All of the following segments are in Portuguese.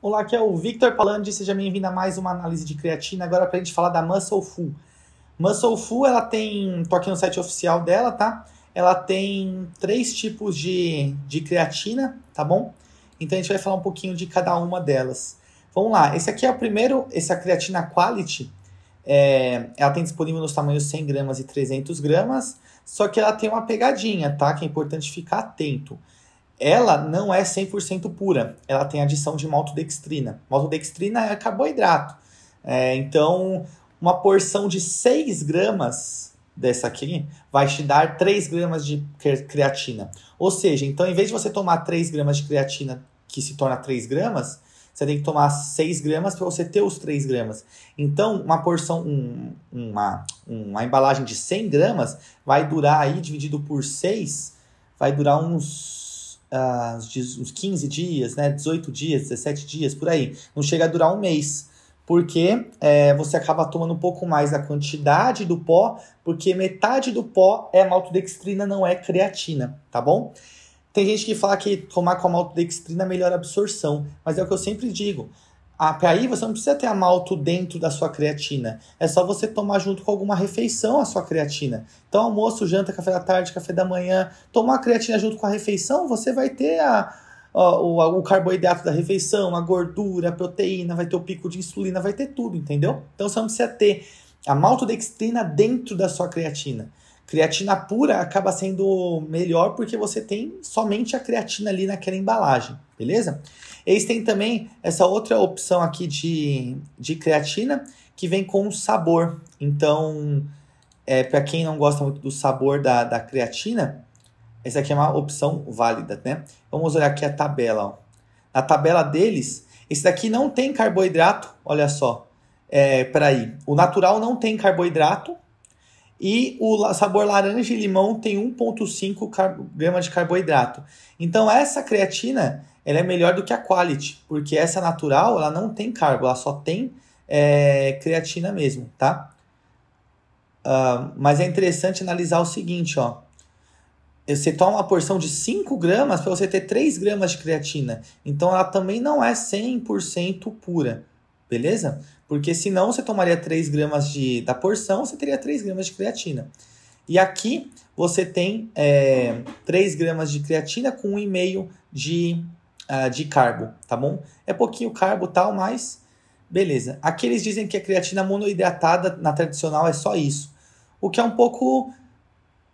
Olá, aqui é o Victor Palandi, seja bem-vindo a mais uma análise de creatina, agora para a gente falar da Muscle Full. Muscle Full, ela tem, tô aqui no site oficial dela, tá? Ela tem três tipos de, de creatina, tá bom? Então a gente vai falar um pouquinho de cada uma delas. Vamos lá, esse aqui é o primeiro, essa é creatina Quality, é, ela tem disponível nos tamanhos 100 gramas e 300 gramas, só que ela tem uma pegadinha, tá? Que é importante ficar atento. Ela não é 100% pura, ela tem adição de maltodextrina. Maltodextrina é carboidrato. É, então, uma porção de 6 gramas dessa aqui vai te dar 3 gramas de creatina. Ou seja, então, em vez de você tomar 3 gramas de creatina, que se torna 3 gramas, você tem que tomar 6 gramas para você ter os 3 gramas. Então, uma porção, um, uma, uma embalagem de 100 gramas vai durar aí, dividido por 6, vai durar uns, uh, uns 15 dias, né? 18 dias, 17 dias, por aí. Não chega a durar um mês porque é, você acaba tomando um pouco mais da quantidade do pó, porque metade do pó é maltodextrina, não é creatina, tá bom? Tem gente que fala que tomar com a maltodextrina melhora é a absorção, mas é o que eu sempre digo. até ah, aí você não precisa ter a malto dentro da sua creatina. É só você tomar junto com alguma refeição a sua creatina. Então, almoço, janta, café da tarde, café da manhã, tomar a creatina junto com a refeição, você vai ter a, a, o, a, o carboidrato da refeição, a gordura, a proteína, vai ter o pico de insulina, vai ter tudo, entendeu? Então, você não precisa ter a maltodextrina dentro da sua creatina. Creatina pura acaba sendo melhor porque você tem somente a creatina ali naquela embalagem, beleza? Eles têm também essa outra opção aqui de, de creatina que vem com sabor. Então, é, para quem não gosta muito do sabor da, da creatina, essa aqui é uma opção válida, né? Vamos olhar aqui a tabela. Ó. Na tabela deles, esse daqui não tem carboidrato, olha só. É, para aí. o natural não tem carboidrato, e o sabor laranja e limão tem 1,5 grama de carboidrato. Então essa creatina ela é melhor do que a quality, porque essa natural ela não tem carbo, ela só tem é, creatina mesmo, tá? Uh, mas é interessante analisar o seguinte, ó. Você toma uma porção de 5 gramas para você ter 3 gramas de creatina. Então ela também não é 100% pura beleza? Porque senão você tomaria 3 gramas de, da porção, você teria 3 gramas de creatina. E aqui você tem é, 3 gramas de creatina com 1,5 de, uh, de carbo, tá bom? É pouquinho carbo tal, mas beleza. Aqui eles dizem que a creatina monoidratada na tradicional é só isso. O que é um pouco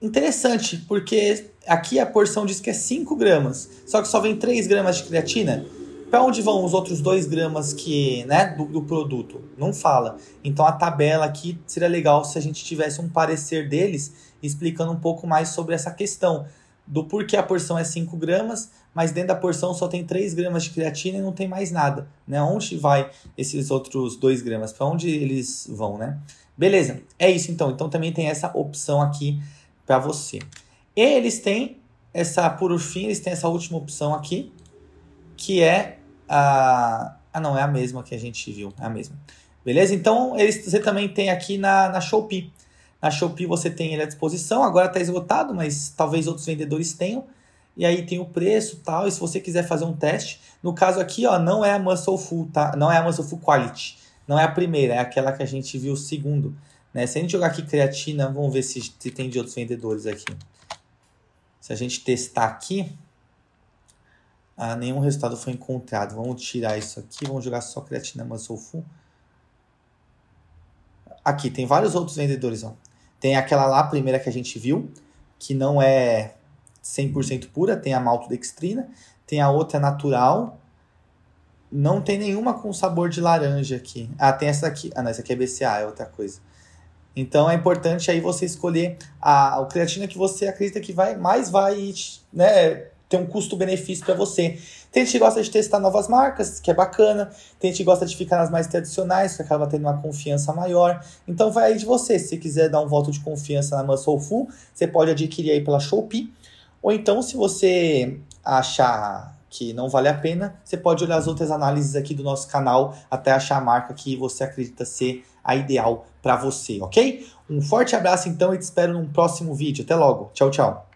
interessante, porque aqui a porção diz que é 5 gramas, só que só vem 3 gramas de creatina. Para onde vão os outros 2 gramas que, né, do, do, produto? Não fala. Então a tabela aqui seria legal se a gente tivesse um parecer deles explicando um pouco mais sobre essa questão do porquê a porção é 5 gramas, mas dentro da porção só tem 3 gramas de creatina e não tem mais nada, né? Onde vai esses outros 2 gramas? Para onde eles vão, né? Beleza, é isso então. Então também tem essa opção aqui para você. E eles têm essa, por fim, eles têm essa última opção aqui, que é ah, ah, não, é a mesma que a gente viu, é a mesma. Beleza? Então, eles, você também tem aqui na, na Shopee. Na Shopee você tem ele à disposição, agora está esgotado, mas talvez outros vendedores tenham. E aí tem o preço tal, e se você quiser fazer um teste, no caso aqui, ó, não é a Muscle Full, tá? Não é a Muscle Full Quality, não é a primeira, é aquela que a gente viu segundo. Né? Se a gente jogar aqui creatina, vamos ver se, se tem de outros vendedores aqui. Se a gente testar aqui, ah, nenhum resultado foi encontrado. Vamos tirar isso aqui, vamos jogar só creatina mansulfum. Aqui, tem vários outros vendedores. Ó. Tem aquela lá, primeira que a gente viu, que não é 100% pura, tem a maltodextrina. Tem a outra natural. Não tem nenhuma com sabor de laranja aqui. Ah, tem essa aqui. Ah, não, essa aqui é BCA, é outra coisa. Então é importante aí você escolher a, a creatina que você acredita que vai mais vai né, tem um custo-benefício para você. Tem gente que gosta de testar novas marcas, que é bacana. Tem gente que gosta de ficar nas mais tradicionais, que acaba tendo uma confiança maior. Então vai aí de você. Se quiser dar um voto de confiança na Muscle você pode adquirir aí pela Shopee. Ou então, se você achar que não vale a pena, você pode olhar as outras análises aqui do nosso canal até achar a marca que você acredita ser a ideal para você, ok? Um forte abraço então e te espero num próximo vídeo. Até logo. Tchau, tchau.